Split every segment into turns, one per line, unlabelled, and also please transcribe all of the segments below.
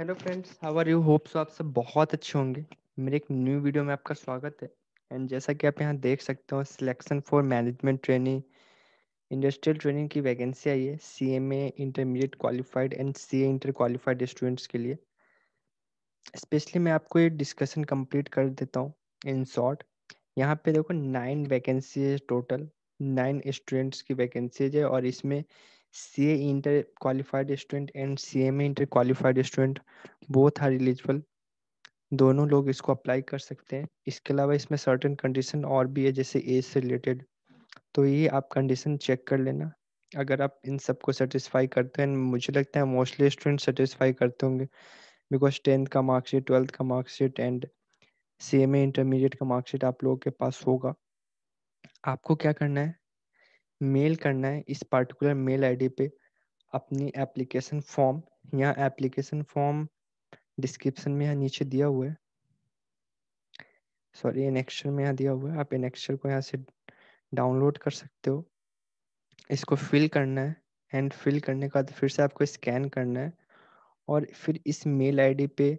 Hello friends how are you hopes आप सब बहुत अच्छे होंगे मेरे एक न्यू वीडियो में आपका स्वागत है एंड जैसा कि आप यहां देख सकते हो selection for management training industrial training की वैकेंसी आई है C M A intermediate qualified and C A inter qualified students के लिए स्पेशली मैं आपको ये डिस्कशन कम्प्लीट कर देता हूँ इन शॉर्ट यहाँ पे देखो नाइन वैकेंसी है टोटल नाइन स्टूडेंट्स की वैकेंसीज है और इसमें CA inter qualified student and CMA inter qualified student both are eligible दोनों लोग इसको अप्लाई कर सकते हैं इसके अलावा इसमें सर्टेन कंडीशन और भी है जैसे एज से रिलेटेड तो ये आप कंडीशन चेक कर लेना अगर आप इन सबको सेटिस्फाई करते हैं मुझे लगता है मोस्टली स्टूडेंट सेटिस्फाई करते होंगे बिकॉज टेंथ का मार्कशीट ट्वेल्थ का marksheet and C M intermediate का मार्कशीट आप लोगों के पास होगा आपको क्या करना है मेल करना है इस पार्टिकुलर मेल आईडी पे अपनी एप्लीकेशन फॉर्म यहाँ एप्लीकेशन फॉर्म डिस्क्रिप्शन में यहाँ नीचे दिया हुआ है सॉरी एक्शन में यहाँ दिया हुआ है आप एक्शन को यहाँ से डाउनलोड कर सकते हो इसको फिल करना है एंड फिल करने के बाद फिर से आपको स्कैन करना है और फिर इस मेल आईडी पे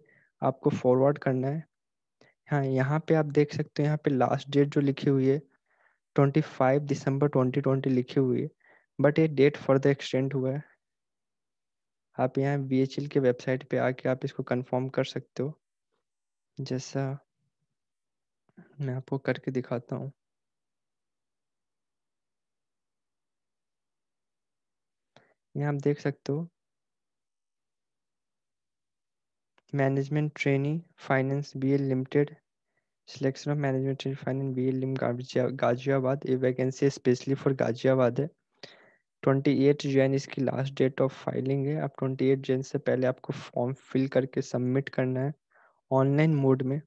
आपको फॉरवर्ड करना है हाँ यहाँ पे आप देख सकते हो यहाँ पे लास्ट डेट जो लिखी हुई है twenty five December twenty twenty लिखी हुई है बट ये डेट फर्दर एक्सटेंड हुआ है आप यहाँ बी एच एल के वेबसाइट पे आके आप इसको कंफर्म कर सकते हो जैसा मैं आपको करके दिखाता हूँ यहाँ आप देख सकते हो management trainee finance B L limited selection of management in fine and BL Ghaziabad. A vacancy especially for Ghaziabad है 28 जैन इसकी लास्ट डेट ऑफ फाइलिंग है आप 28 जैन से पहले आपको फॉर्म फिल करके सबमिट करना है ऑनलाइन मोड में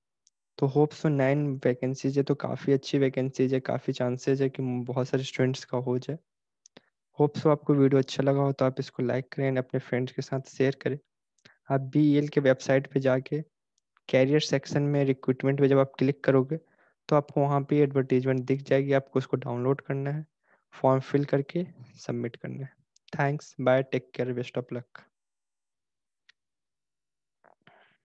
तो होप सो नाइन वैकेंसीज है तो काफ़ी अच्छी वैकेंसीज है काफ़ी चांसेज है कि बहुत सारे स्टूडेंट्स का हो जाए होप सो आपको वीडियो अच्छा लगा हो तो आप इसको लाइक करें अपने फ्रेंड्स के साथ शेयर करें आप बी e के वेबसाइट पर जाके कैरियर सेक्शन में रिक्रूटमेंट पे जब आप क्लिक करोगे तो आपको वहाँ पे एडवर्टीजमेंट दिख जाएगी आपको उसको डाउनलोड करना है फॉर्म फिल करके सबमिट करना है thanks bye take care best of luck